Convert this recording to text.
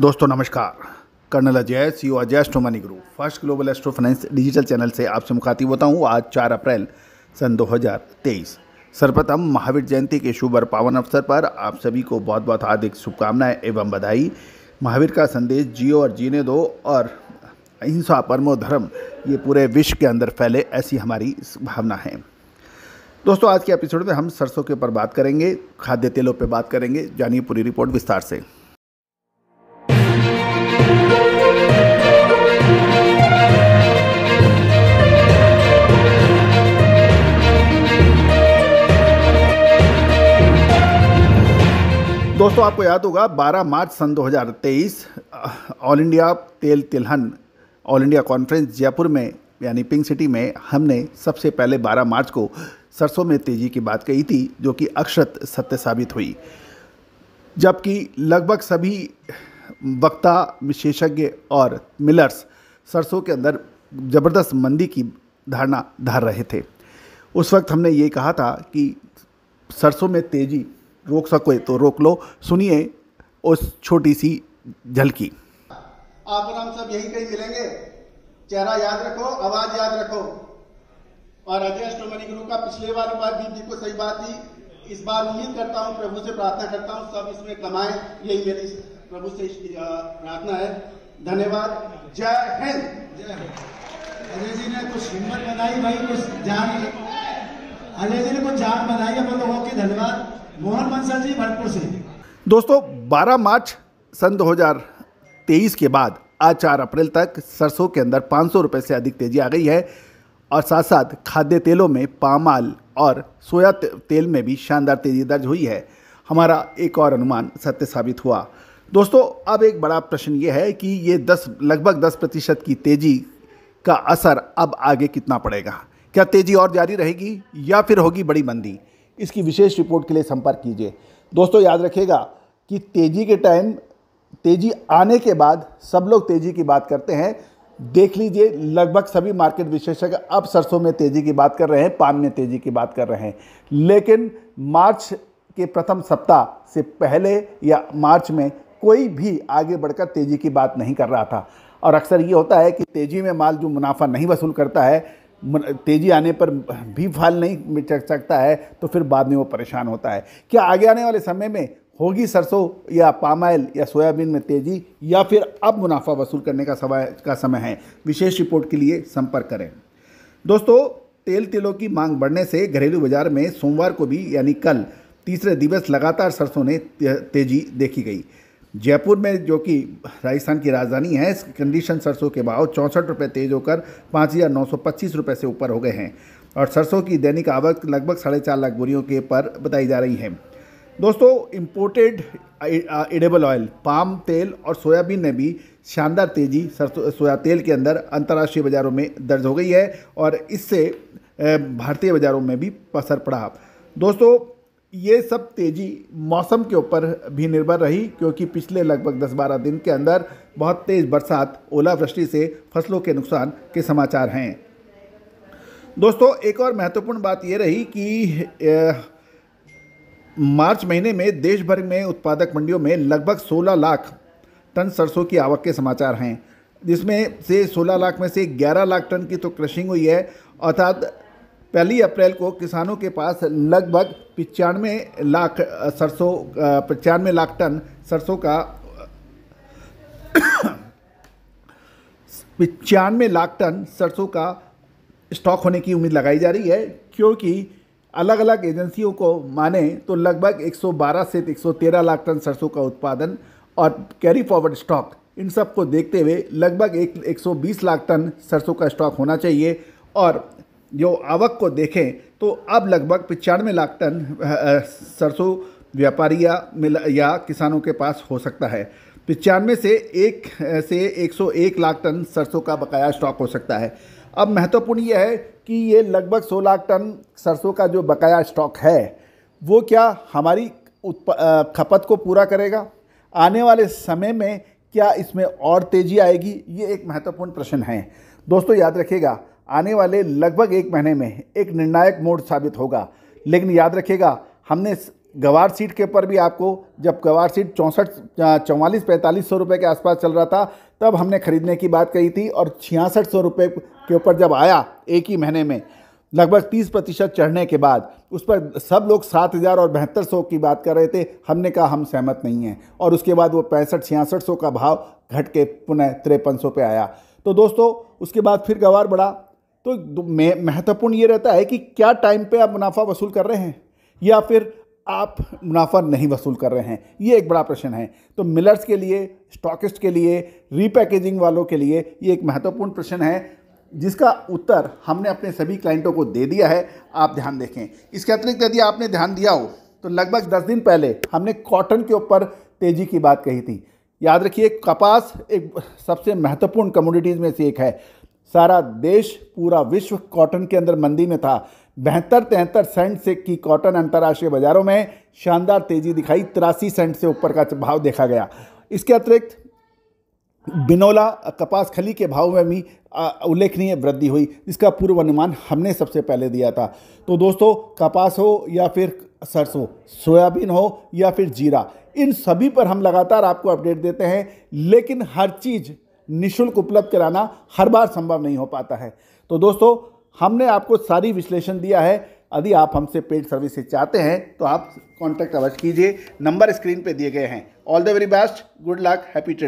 दोस्तों नमस्कार colonel Ajay C O e Ajay astro money group first global astro finance digital channel से आपसे मुखातिब होता हूँ आज 4 अप्रैल सन 2023 सर्वप्रथम महावीर जयंती के शुभ और पावन अवसर पर आप सभी को बहुत बहुत हार्दिक शुभकामनाएं एवं बधाई महावीर का संदेश जियो और जीने दो और अहिंसा परमो धर्म ये पूरे विश्व के अंदर फैले ऐसी हमारी भावना है दोस्तों आज के एपिसोड में हम सरसों के ऊपर बात करेंगे खाद्य तेलों पर बात करेंगे जानिए पूरी रिपोर्ट विस्तार से दोस्तों आपको याद होगा 12 मार्च सन 2023 ऑल इंडिया तेल तिलहन ऑल इंडिया कॉन्फ्रेंस जयपुर में यानी पिंक सिटी में हमने सबसे पहले 12 मार्च को सरसों में तेजी की बात कही थी जो कि अक्षत सत्य साबित हुई जबकि लगभग सभी वक्ता विशेषज्ञ और मिलर्स सरसों के अंदर ज़बरदस्त मंदी की धारणा धार रहे थे उस वक्त हमने ये कहा था कि सरसों में तेज़ी रोक सको तो रोक लो सुनिए उस छोटी सी झलकी आप और हम सब यही कहीं मिलेंगे चेहरा याद रखो आवाज याद रखो और अजय अष्टमणि गुरु का पिछले बार बात जी को सही बात थी इस बार उम्मीद करता हूँ प्रभु से प्रार्थना करता हूँ सब इसमें कमाए यही मेरी प्रभु से प्रार्थना है धन्यवाद जय हिंद जय हिंद अजय जी ने कुछ हिम्मत बनाई भाई कुछ जान अजय जी ने कुछ जान बनाई अपन लोगों की धन्यवाद मोहन बंसल जी से दोस्तों 12 मार्च सन 2023 के बाद आज चार अप्रैल तक सरसों के अंदर पाँच सौ रुपये से अधिक तेजी आ गई है और साथ साथ खाद्य तेलों में पामाल और सोया तेल में भी शानदार तेजी दर्ज हुई है हमारा एक और अनुमान सत्य साबित हुआ दोस्तों अब एक बड़ा प्रश्न ये है कि ये दस लगभग दस प्रतिशत की तेज़ी का असर अब आगे कितना पड़ेगा क्या तेज़ी और जारी रहेगी या फिर होगी बड़ी मंदी इसकी विशेष रिपोर्ट के लिए संपर्क कीजिए दोस्तों याद रखिएगा कि तेज़ी के टाइम तेज़ी आने के बाद सब लोग तेज़ी की बात करते हैं देख लीजिए लगभग सभी मार्केट विशेषज्ञ अब सरसों में तेज़ी की बात कर रहे हैं पान में तेज़ी की बात कर रहे हैं लेकिन मार्च के प्रथम सप्ताह से पहले या मार्च में कोई भी आगे बढ़कर तेज़ी की बात नहीं कर रहा था और अक्सर ये होता है कि तेज़ी में माल जो मुनाफा नहीं वसूल करता है तेजी आने पर भी फल नहीं चढ़ सकता है तो फिर बाद में वो परेशान होता है क्या आगे आने वाले समय में होगी सरसों या पाम या सोयाबीन में तेजी या फिर अब मुनाफा वसूल करने का समय का समय है विशेष रिपोर्ट के लिए संपर्क करें दोस्तों तेल तिलों की मांग बढ़ने से घरेलू बाजार में सोमवार को भी यानी कल तीसरे दिवस लगातार सरसों ने तेजी देखी गई जयपुर में जो कि राजस्थान की राजधानी है इसकी कंडीशन सरसों के भाव चौंसठ रुपये तेज होकर पाँच हज़ार नौ सौ पच्चीस रुपये से ऊपर हो गए हैं और सरसों की दैनिक आवक लगभग साढ़े चार लाख बोरियों के पर बताई जा रही है दोस्तों इम्पोर्टेड एडेबल ऑयल पाम तेल और सोयाबीन ने भी शानदार तेज़ी सरसों सोया तेल के अंदर अंतर्राष्ट्रीय बाज़ारों में दर्ज हो गई है और इससे भारतीय बाज़ारों में भी असर पड़ा दोस्तों ये सब तेज़ी मौसम के ऊपर भी निर्भर रही क्योंकि पिछले लगभग 10-12 दिन के अंदर बहुत तेज़ बरसात ओलावृष्टि से फसलों के नुकसान के समाचार हैं दोस्तों एक और महत्वपूर्ण बात ये रही कि ए, मार्च महीने में देश भर में उत्पादक मंडियों में लगभग 16 लाख टन सरसों की आवक के समाचार हैं जिसमें से 16 लाख में से 11 लाख टन की तो क्रशिंग हुई है अर्थात पहली अप्रैल को किसानों के पास लगभग पचानवे लाख सरसों पचानवे लाख टन सरसों का पचानवे लाख टन सरसों का स्टॉक होने की उम्मीद लगाई जा रही है क्योंकि अलग अलग एजेंसियों को माने तो लगभग 112 से 113 लाख टन सरसों का उत्पादन और कैरी फॉरवर्ड स्टॉक इन सब को देखते हुए लगभग एक 120 लाख टन सरसों का स्टॉक होना चाहिए और जो आवक को देखें तो अब लगभग पचानवे लाख टन सरसों व्यापारी या मिल या किसानों के पास हो सकता है पचानवे से एक से 101 लाख टन सरसों का बकाया स्टॉक हो सकता है अब महत्वपूर्ण यह है कि ये लगभग 100 लाख टन सरसों का जो बकाया स्टॉक है वो क्या हमारी खपत को पूरा करेगा आने वाले समय में क्या इसमें और तेज़ी आएगी ये एक महत्वपूर्ण प्रश्न है दोस्तों याद रखिएगा आने वाले लगभग एक महीने में एक निर्णायक मोड साबित होगा लेकिन याद रखिएगा हमने गवार सीट के ऊपर भी आपको जब गवार सीट चौंसठ चौवालीस पैंतालीस सौ रुपये के आसपास चल रहा था तब हमने खरीदने की बात कही थी और छियासठ सौ रुपये के ऊपर जब आया एक ही महीने में लगभग तीस प्रतिशत चढ़ने के बाद उस पर सब लोग सात हज़ार और बहत्तर सौ की बात कर रहे थे हमने कहा हम सहमत नहीं हैं और उसके बाद वो पैंसठ छियासठ सौ का भाव घट के पुनः तिरपन सौ पर आया तो दोस्तों उसके बाद फिर गवार बढ़ा तो महत्वपूर्ण ये रहता है कि क्या टाइम पे आप मुनाफा वसूल कर रहे हैं या फिर आप मुनाफा नहीं वसूल कर रहे हैं ये एक बड़ा प्रश्न है तो मिलर्स के लिए स्टॉकिस्ट के लिए रीपैकेजिंग वालों के लिए ये एक महत्वपूर्ण प्रश्न है जिसका उत्तर हमने अपने सभी क्लाइंटों को दे दिया है आप ध्यान देखें इसके अतिरिक्त यदि आपने ध्यान दिया हो तो लगभग दस दिन पहले हमने कॉटन के ऊपर तेज़ी की बात कही थी याद रखिए कपास एक सबसे महत्वपूर्ण कमोडिटीज़ में से एक है सारा देश पूरा विश्व कॉटन के अंदर मंदी में था बेहतर तिहत्तर सेंट से की कॉटन अंतर्राष्ट्रीय बाजारों में शानदार तेजी दिखाई तिरासी सेंट से ऊपर का भाव देखा गया इसके अतिरिक्त बिनोला कपास खली के भाव में भी उल्लेखनीय वृद्धि हुई पूर्व पूर्वानुमान हमने सबसे पहले दिया था तो दोस्तों कपास हो या फिर सरसों सोयाबीन हो या फिर जीरा इन सभी पर हम लगातार आपको अपडेट देते हैं लेकिन हर चीज़ निशुल्क उपलब्ध कराना हर बार संभव नहीं हो पाता है तो दोस्तों हमने आपको सारी विश्लेषण दिया है यदि आप हमसे पेड सर्विसेज चाहते हैं तो आप कॉन्टैक्ट अवश्य कीजिए नंबर स्क्रीन पे दिए गए हैं all the very best good luck happy trading